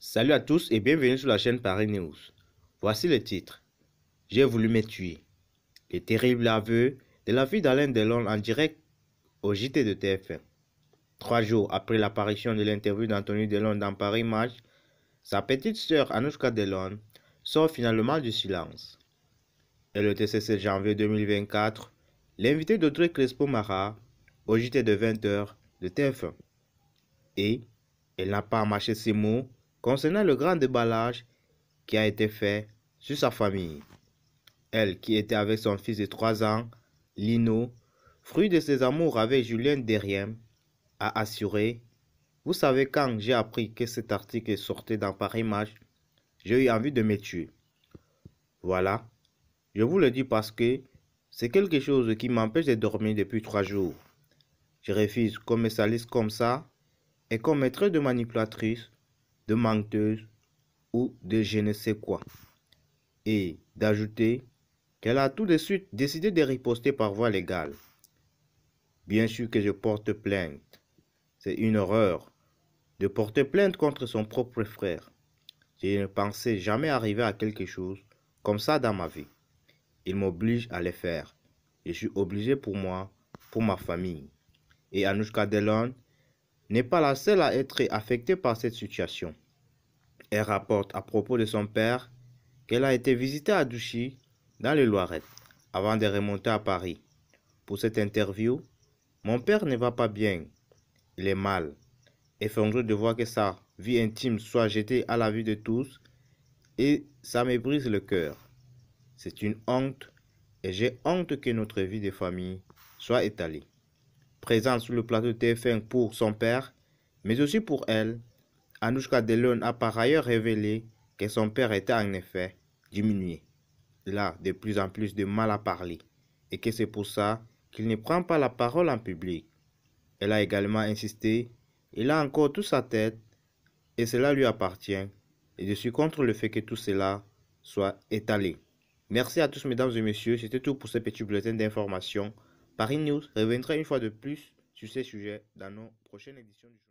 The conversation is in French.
Salut à tous et bienvenue sur la chaîne Paris News. Voici le titre. J'ai voulu me tuer. Le terrible aveu de la fille d'Alain Delon en direct au JT de TF1. Trois jours après l'apparition de l'interview d'Anthony Delon dans Paris Match, sa petite sœur Anouchka Delon sort finalement du silence. Et le TCC janvier 2024, l'invité d'Audrey Crespo Marat au JT de 20h de TF1. Et elle n'a pas mâché ses mots concernant le grand déballage qui a été fait sur sa famille. Elle, qui était avec son fils de 3 ans, Lino, fruit de ses amours avec Julien Derrien, a assuré Vous savez, quand j'ai appris que cet article est sortait dans Paris Match, j'ai eu envie de me tuer. Voilà, je vous le dis parce que c'est quelque chose qui m'empêche de dormir depuis trois jours. Je refuse qu'on me salisse comme ça et qu'on me traite de manipulatrice de menteuse ou de je ne sais quoi. Et d'ajouter qu'elle a tout de suite décidé de riposter par voie légale. Bien sûr que je porte plainte. C'est une horreur de porter plainte contre son propre frère. Je ne pensais jamais arriver à quelque chose comme ça dans ma vie. Il m'oblige à le faire. Je suis obligé pour moi, pour ma famille. Et Anushka Delon n'est pas la seule à être affectée par cette situation. Elle rapporte à propos de son père qu'elle a été visitée à Douchy, dans les Loiret, avant de remonter à Paris. Pour cette interview, mon père ne va pas bien, il est mal. et Effondré de voir que sa vie intime soit jetée à la vue de tous, et ça me brise le cœur. C'est une honte, et j'ai honte que notre vie de famille soit étalée. Présente sur le plateau TF1 pour son père, mais aussi pour elle, Anouchka Delon a par ailleurs révélé que son père était en effet diminué. Il a de plus en plus de mal à parler et que c'est pour ça qu'il ne prend pas la parole en public. Elle a également insisté, il a encore toute sa tête et cela lui appartient et je suis contre le fait que tout cela soit étalé. Merci à tous mesdames et messieurs, c'était tout pour ce petit bulletin d'information. Paris News reviendra une fois de plus sur ces sujets dans nos prochaines éditions du